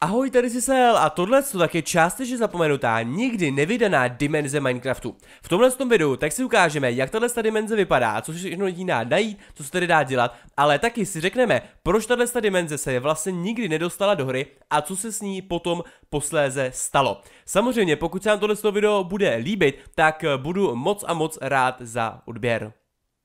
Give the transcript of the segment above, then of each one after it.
Ahoj, tady si Sel a tohle to tak je částečně zapomenutá, nikdy nevydaná dimenze Minecraftu. V tomhle tom videu tak si ukážeme, jak tahle dimenze vypadá, co se všechno jiná dají, co se tady dá dělat, ale taky si řekneme, proč tahle dimenze se vlastně nikdy nedostala do hry a co se s ní potom posléze stalo. Samozřejmě, pokud se vám tohle video bude líbit, tak budu moc a moc rád za odběr.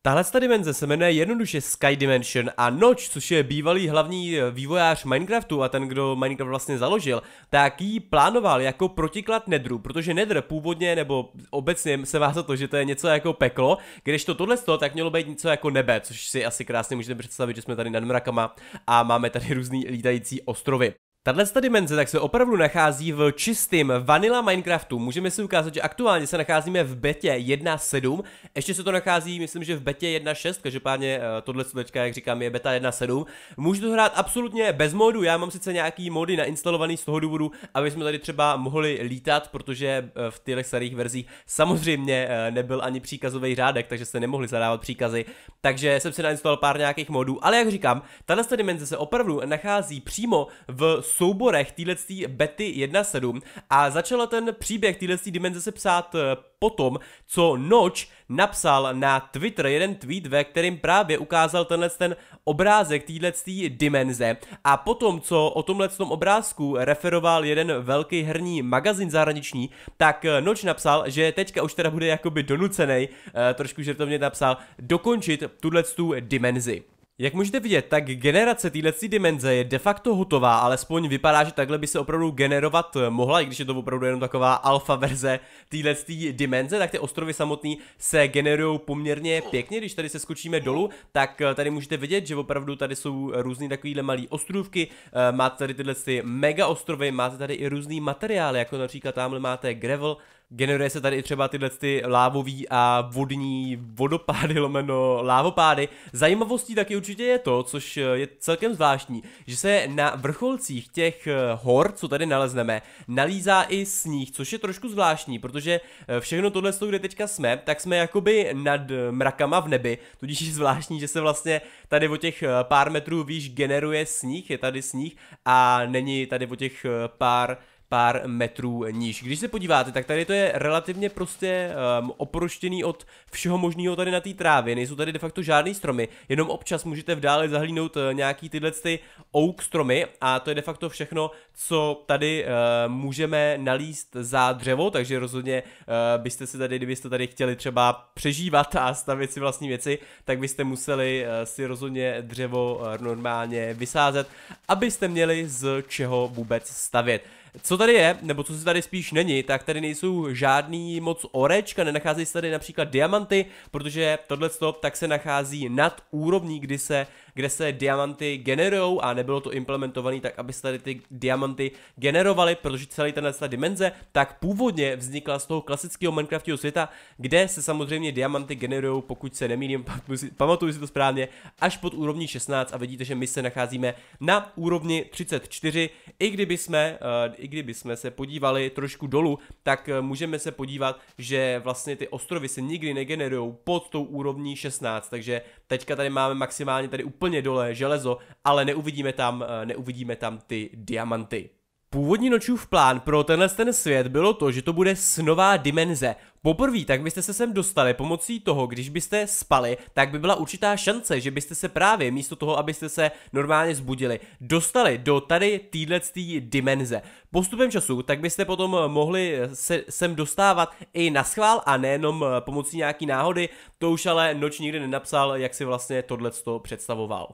Tahle dimenze se jmenuje jednoduše Sky Dimension a noč, což je bývalý hlavní eh, vývojář Minecraftu a ten, kdo Minecraft vlastně založil, tak ji plánoval jako protiklad Nedru, protože Nedr původně nebo obecně se za to, že to je něco jako peklo, když to tohle stalo, tak mělo být něco jako nebe, což si asi krásně můžete představit, že jsme tady nad mrakama a máme tady různý lítající ostrovy. Tahle dimenze tak se opravdu nachází v čistém vanila Minecraftu. Můžeme si ukázat, že aktuálně se nacházíme v betě 1.7. Ještě se to nachází, myslím, že v betě 1.6, každopádně eh, tohle teďka, jak říkám, je beta 1.7. Můžu to hrát absolutně bez modu, já mám sice nějaký mody nainstalovaný z toho důvodu, aby jsme tady třeba mohli lítat, protože eh, v těch starých verzích samozřejmě eh, nebyl ani příkazový řádek, takže se nemohli zadávat příkazy. Takže jsem si nainstaloval pár nějakých modů, ale jak říkám, tahle dimenze se opravdu nachází přímo v souborech téhle Betty 1.7 a začala ten příběh téhle dimenze se psát eh, potom, co Noč napsal na Twitter jeden tweet, ve kterým právě ukázal tenhle ten obrázek téhle dimenze a potom, co o tomhle tom obrázku referoval jeden velký herní magazin zahraniční, tak eh, Noč napsal, že teďka už teda bude jakoby donucený, eh, trošku že to mě napsal, dokončit tuhle tu dimenzi. Jak můžete vidět, tak generace této dimenze je de facto hotová, alespoň vypadá, že takhle by se opravdu generovat mohla, i když je to opravdu jenom taková alfa verze této dimenze, tak ty ostrovy samotný se generují poměrně pěkně, když tady se skočíme dolů, tak eh, tady můžete vidět, že opravdu tady jsou různý takovýhle malý ostrůvky, eh, máte tady tyhle mega ostrovy, máte tady i různý materiály, jako například tamhle máte gravel, generuje se tady i třeba tyhle ty lávový a vodní vodopády, lomeno lávopády. Zajímavostí taky určitě je to, což je celkem zvláštní, že se na vrcholcích těch eh, hor, co tady nalezneme, nalízá i sníh, což je trošku zvláštní, protože eh, všechno tohle, kde teďka jsme, tak jsme jakoby nad eh, mrakama v nebi, tudíž je zvláštní, že se vlastně tady o těch pár metrů výš generuje sníh, je tady sníh a není tady o těch pár pár metrů níž. Když se podíváte, tak tady to je relativně prostě um, oproštěný od všeho možného tady na té trávě. Nejsou tady de facto žádný stromy, jenom občas můžete v dále zahlínout eh, nějaký tyhle ty oak stromy a to je de facto všechno, co tady uh, můžeme nalíst za dřevo, takže rozhodně uh, byste si tady, kdybyste tady chtěli třeba přežívat a stavit si vlastní věci, tak byste museli uh, si rozhodně dřevo uh, normálně vysázet, abyste měli z čeho vůbec stavět. Co tady je, nebo co se tady spíš není, tak tady nejsou žádný moc orečka, nenacházejí se tady například diamanty, protože tohle stop tak se nachází nad úrovní, kdy se, kde se diamanty generují a nebylo to implementované tak, aby se tady ty diamanty generovaly, protože celý tenhle ta dimenze tak původně vznikla z toho klasického Minecraftového světa, kde se samozřejmě diamanty generují, pokud se nemýlím, pamatuju si to správně, až pod úrovní 16 a vidíte, že my se nacházíme na úrovni 34, i kdyby jsme, eh, i kdyby jsme se podívali trošku dolů, tak eh, můžeme se podívat, že vlastně ty ostrovy se nikdy negenerují pod tou úrovní 16, takže teďka tady máme maximálně tady úplně dole železo, ale neuvidíme tam, eh, neuvidíme tam ty diamanty. Původní nočův plán pro tenhle ten svět bylo to, že to bude snová dimenze. Poprvé tak byste se sem dostali pomocí toho, když byste spali, tak by byla určitá šance, že byste se právě místo toho, abyste se normálně zbudili, dostali do tady téhletý dimenze. Postupem času tak byste potom mohli se sem dostávat i na schvál a nejenom pomocí nějaký náhody, to už ale noč nikdy nenapsal, jak si vlastně tohleto představoval.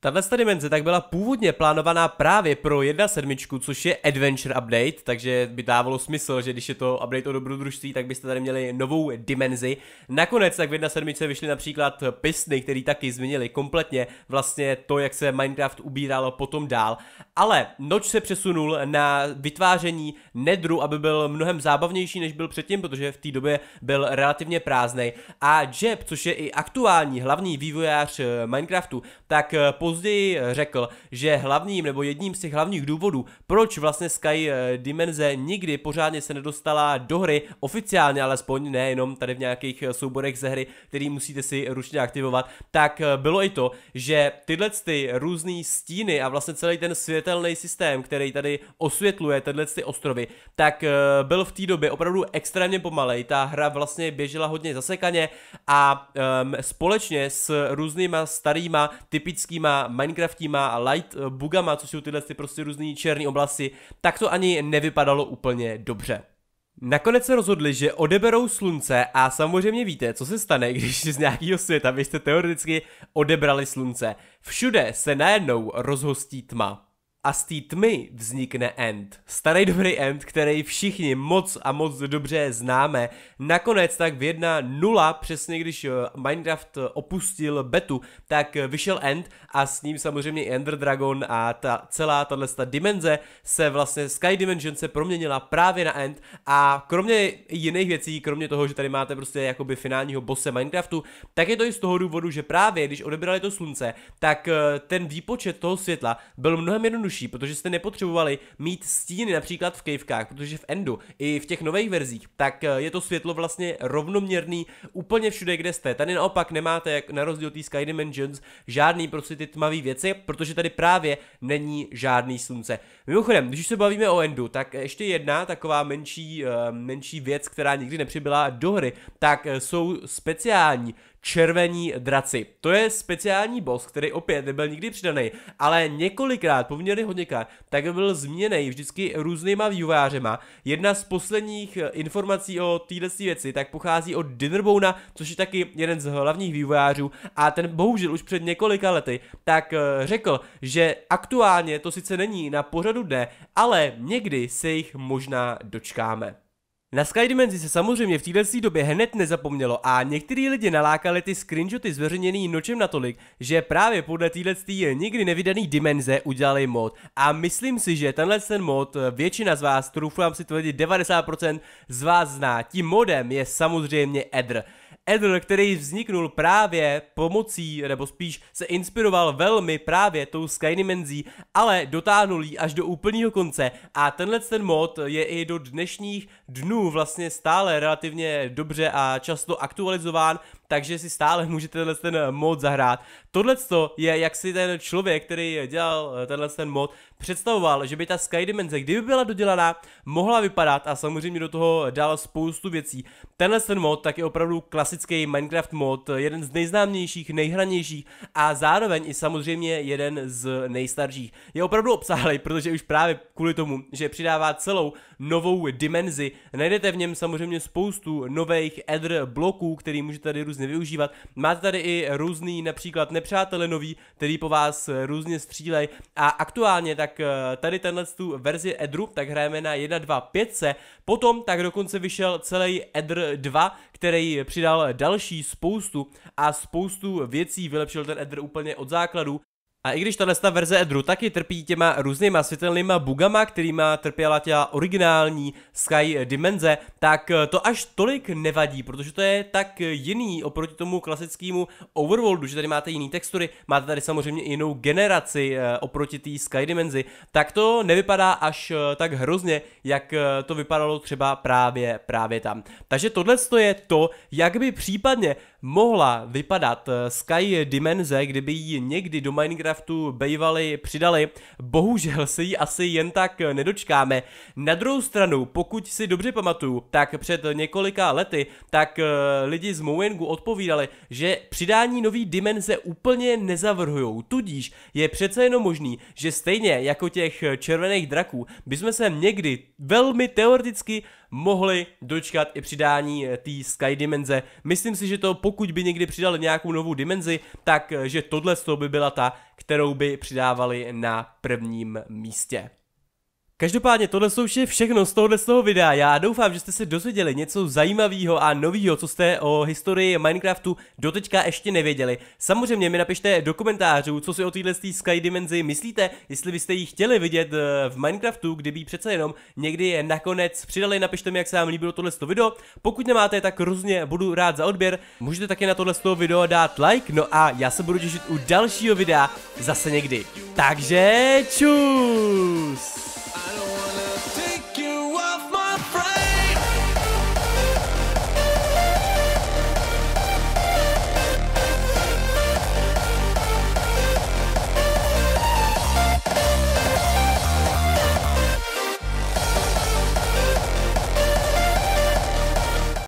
Tahle dimenze tak byla původně plánovaná právě pro 1.7, což je Adventure Update, takže by dávalo smysl, že když je to update o dobrodružství, tak byste tady měli novou dimenzi. Nakonec tak v 1.7 vyšly například pisny, které taky změnili kompletně vlastně to, jak se Minecraft ubíral potom dál. Ale noč se přesunul na vytváření nedru, aby byl mnohem zábavnější, než byl předtím, protože v té době byl relativně prázdný. A Jeb, což je i aktuální hlavní vývojář Minecraftu, tak po později řekl, že hlavním nebo jedním z těch hlavních důvodů, proč vlastně Sky eh, Dimenze nikdy pořádně se nedostala do hry, oficiálně alespoň, nejenom tady v nějakých eh, souborech ze hry, který musíte si ručně aktivovat, tak eh, bylo i to, že tyhle ty různé stíny a vlastně celý ten světelný systém, který tady osvětluje tyhle ty ostrovy, tak byl v té době opravdu extrémně pomalej, ta hra vlastně běžela hodně zasekaně a um, společně s různýma starýma typickýma Minecraftíma a light eh, bugama, co jsou tyhle ty prostě různé černé oblasti, tak to ani nevypadalo úplně dobře. Nakonec se rozhodli, že odeberou slunce a samozřejmě víte, co se stane, když z nějakého světa byste teoreticky odebrali slunce. Všude se najednou rozhostí tma a z té tmy vznikne End. Starý dobrý End, který všichni moc a moc dobře známe. Nakonec tak v 1.0, přesně když eh, Minecraft eh, opustil betu, tak eh, vyšel End a s ním samozřejmě i Ender Dragon a ta celá tahle dimenze se vlastně Sky Dimension se proměnila právě na End a kromě jiných věcí, kromě toho, že tady máte prostě jakoby finálního bose Minecraftu, tak je to i z toho důvodu, že právě když odebrali to slunce, tak ten výpočet toho světla byl mnohem jednodušší jednodušší, protože jste nepotřebovali mít stíny například v kejvkách, protože v Endu i v těch nových verzích, tak eh, je to světlo vlastně rovnoměrný úplně všude, kde jste. Tady naopak nemáte, jak na rozdíl té Sky Dimensions, žádný prostě ty tmavý věci, protože tady právě není žádný slunce. Mimochodem, když se bavíme o Endu, tak ještě jedna taková menší, eh, menší věc, která nikdy nepřibyla do hry, tak eh, jsou speciální červení draci. To je speciální boss, který opět nebyl nikdy přidaný, ale několikrát poměrně hodněkrát, tak byl změněný vždycky různýma vývojářema. Jedna z posledních eh, informací o téhle věci tak pochází od Dinnerbona, což je taky jeden z hlavních vývojářů a ten bohužel už před několika lety tak eh, řekl, že aktuálně to sice není na pořadu dne, ale někdy se jich možná dočkáme. Na Skydimenzi se samozřejmě v této době hned nezapomnělo a některý lidi nalákali ty screenshoty zveřejněný nočem natolik, že právě podle této nikdy nevydaný dimenze udělali mod. A myslím si, že tenhle ten mod eh, většina z vás, troufám si tvrdit 90% z vás zná, tím modem je samozřejmě Edr. Edn, který vzniknul právě pomocí, nebo spíš se inspiroval velmi právě tou Skydimenzí, ale dotáhnul ji až do úplného konce a tenhle ten mod je i do dnešních dnů vlastně stále relativně dobře a často aktualizován, takže si stále můžete tenhle ten eh, mod zahrát. Tohle je, jak si ten člověk, který dělal eh, tenhle ten mod, představoval, že by ta Sky Dimenze, kdyby byla dodělaná, mohla vypadat a samozřejmě do toho dal spoustu věcí. Tenhle ten mod tak je opravdu klasický Minecraft mod, eh, jeden z nejznámějších, nejhranějších a zároveň i samozřejmě jeden z nejstarších. Je opravdu obsáhlý, protože už právě kvůli tomu, že přidává celou novou dimenzi, najdete v něm samozřejmě spoustu nových Ether bloků, který můžete tady různě využívat. Máte tady i různý například nepřátelé nový, který po vás různě střílej a aktuálně tak eh, tady tenhle tu verzi Edru, tak hrajeme na 1.2.5, potom tak dokonce vyšel celý Edr 2, který přidal další spoustu a spoustu věcí, vylepšil ten Edr úplně od základu a i když tahle verze Edru taky trpí těma různýma světelnýma bugama, kterýma trpěla těla originální Sky Dimenze, tak eh, to až tolik nevadí, protože to je tak jiný oproti tomu klasickému Overworldu, že tady máte jiný textury, máte tady samozřejmě jinou generaci eh, oproti té Sky Dimenzi, tak to nevypadá až eh, tak hrozně, jak to vypadalo třeba právě, právě tam. Takže tohle je to, jak by případně mohla vypadat Sky Dimenze, kdyby ji někdy do Minecraft draftu bejvali, přidali. Bohužel se ji asi jen tak nedočkáme. Na druhou stranu, pokud si dobře pamatuju, tak před několika lety, tak eh, lidi z Mouengu odpovídali, že přidání nový dimenze úplně nezavrhují. Tudíž je přece jenom možný, že stejně jako těch červených draků, bychom se někdy velmi teoreticky mohli dočkat i přidání eh, té Sky dimenze. Myslím si, že to pokud by někdy přidali nějakou novou dimenzi, tak eh, že tohle by byla ta, kterou by přidávali na prvním místě. Každopádně tohle jsou vše všechno z tohohle z toho videa. Já doufám, že jste se dozvěděli něco zajímavého a nového, co jste o historii Minecraftu doteďka ještě nevěděli. Samozřejmě mi napište do komentářů, co si o téhle Sky dimenzi myslíte, jestli byste ji chtěli vidět eh, v Minecraftu, kdyby ji přece jenom někdy je nakonec přidali. Napište mi, jak se vám líbilo tohle video. Pokud nemáte, tak různě budu rád za odběr. Můžete také na tohle z toho video dát like, no a já se budu těšit u dalšího videa zase někdy. Takže čus!